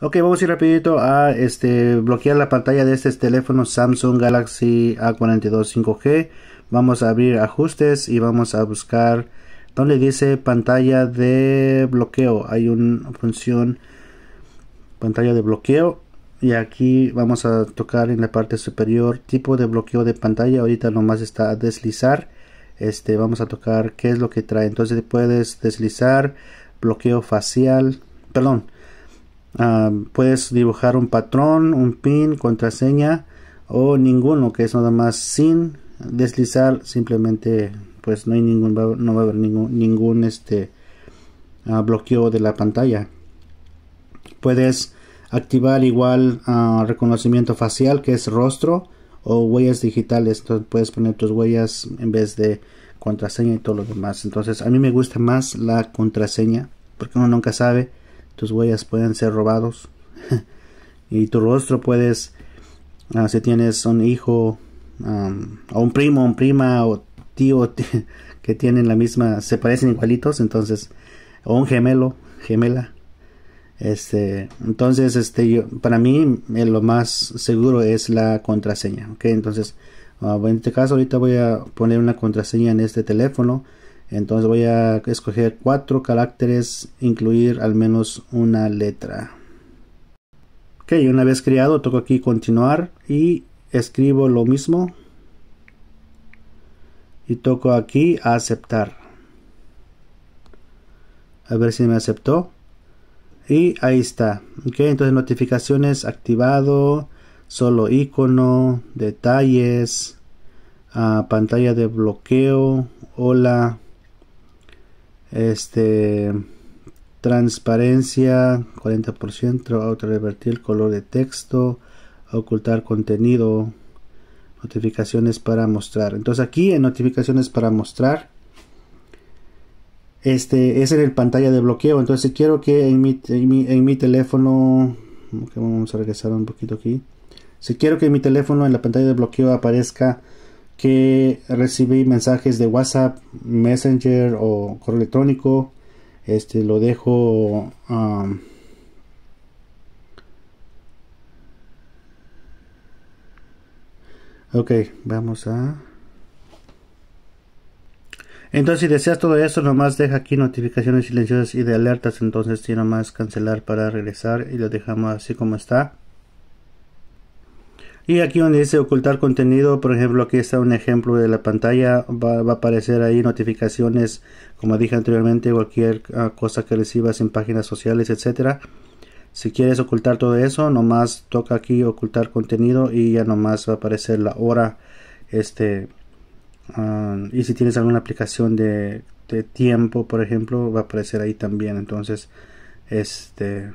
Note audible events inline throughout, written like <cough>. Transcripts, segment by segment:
Ok, vamos a ir rapidito a este, bloquear la pantalla de este teléfono Samsung Galaxy A42 5G. Vamos a abrir ajustes y vamos a buscar donde dice pantalla de bloqueo. Hay una función pantalla de bloqueo y aquí vamos a tocar en la parte superior tipo de bloqueo de pantalla. Ahorita nomás está deslizar. Este, vamos a tocar qué es lo que trae. Entonces puedes deslizar bloqueo facial, perdón Ah, puedes dibujar un patrón, un pin, contraseña o ninguno, que es nada más sin deslizar, simplemente pues no hay ningún no va a haber ningún este ah, bloqueo de la pantalla. Puedes activar igual ah, reconocimiento facial, que es rostro o huellas digitales, puedes poner tus huellas en vez de contraseña y todo lo demás. Entonces, a mí me gusta más la contraseña porque uno nunca sabe tus huellas pueden ser robados <laughs> y tu rostro puedes ah, si tienes un hijo um, o un primo un prima o tío <laughs> que tienen la misma se parecen igualitos entonces o un gemelo gemela este entonces este yo para mí eh, lo más seguro es la contraseña ok entonces ah, en este caso ahorita voy a poner una contraseña en este teléfono entonces voy a escoger cuatro caracteres, incluir al menos una letra. Ok, una vez creado, toco aquí continuar y escribo lo mismo. Y toco aquí aceptar. A ver si me aceptó. Y ahí está. Ok, entonces notificaciones activado, solo icono, detalles, ah, pantalla de bloqueo, hola. Este transparencia 40%, revertir el color de texto, ocultar contenido, notificaciones para mostrar. Entonces aquí en notificaciones para mostrar este es en el pantalla de bloqueo. Entonces si quiero que en mi, en mi, teléfono vamos a regresar un poquito aquí. Si quiero que en mi teléfono en la pantalla de bloqueo aparezca que recibí mensajes de WhatsApp, Messenger o correo electrónico. Este lo dejo. Um, ok, vamos a. Entonces, si deseas todo eso, nomás deja aquí notificaciones silenciosas y de alertas. Entonces, tiene más cancelar para regresar y lo dejamos así como está. Y aquí donde dice ocultar contenido, por ejemplo, aquí está un ejemplo de la pantalla, va, a aparecer ahí notificaciones, como dije anteriormente, cualquier ah, cosa que recibas en páginas sociales, etc. Si quieres ocultar todo eso, nomás toca aquí ocultar contenido y ya nomás va a aparecer la hora. Este, ah, y si tienes alguna aplicación de tiempo, por ejemplo, va a aparecer ahí también. Entonces, este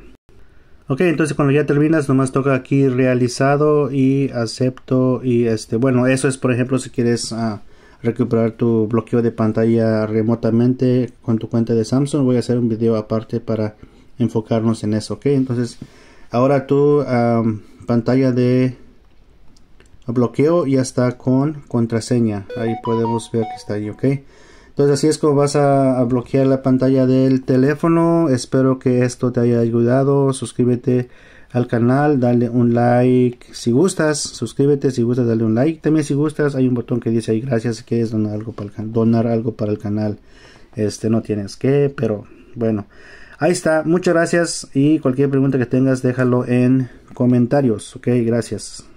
Ok, entonces cuando ya terminas, nomás toca aquí realizado y acepto y este, bueno, eso es por ejemplo si quieres ah, recuperar tu bloqueo de pantalla remotamente con tu cuenta de Samsung, voy a hacer un video aparte para enfocarnos en eso, ok, entonces ahora tu pantalla de bloqueo ya está con contraseña, ahí podemos ver que está ahí, ok. Entonces así es como vas a, bloquear la pantalla del teléfono. Espero que esto te haya ayudado. Suscríbete al canal, dale un like si gustas, suscríbete si gustas, dale un like. También si gustas, hay un botón que dice ahí gracias si quieres donar algo para el, donar algo para el canal. Este no tienes que, pero bueno. Ahí está, muchas gracias y cualquier pregunta que tengas déjalo en comentarios, ok, gracias.